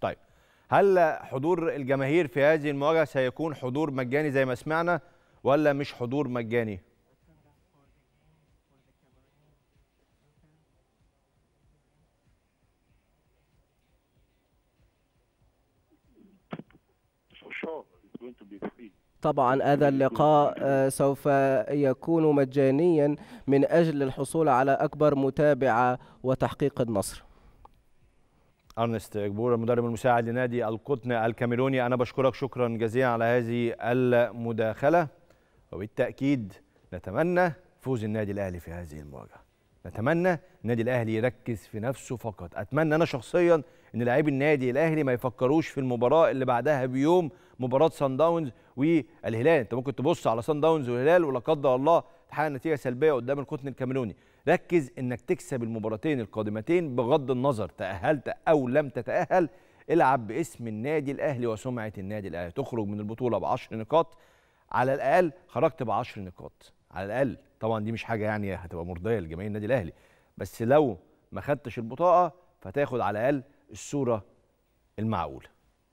طيب هل حضور الجماهير في هذه المواجهه سيكون حضور مجاني زي ما سمعنا ولا مش حضور مجاني؟ طبعا هذا اللقاء آه، سوف يكون مجانيا من أجل الحصول على أكبر متابعة وتحقيق النصر ارنست جبور المدرب المساعد لنادي القطن الكاميروني انا بشكرك شكرا جزيلا على هذه المداخله وبالتاكيد نتمنى فوز النادي الاهلي في هذه المواجهه نتمنى النادي الاهلي يركز في نفسه فقط اتمنى انا شخصيا ان لاعبي النادي الاهلي ما يفكروش في المباراه اللي بعدها بيوم مباراه سان داونز والهلال انت ممكن تبص على سان داونز والهلال ولا قدر الله حقق نتيجه سلبيه قدام القطن الكاميروني ركز انك تكسب المباراتين القادمتين بغض النظر تاهلت او لم تتاهل العب باسم النادي الاهلي وسمعه النادي الاهلي تخرج من البطوله بعشر 10 نقاط على الاقل خرجت بعشر 10 نقاط على الاقل طبعا دي مش حاجه يعني هتبقى مرضيه لجماهير النادي الاهلي بس لو ما خدتش البطاقه فتاخد على الاقل الصوره المعقوله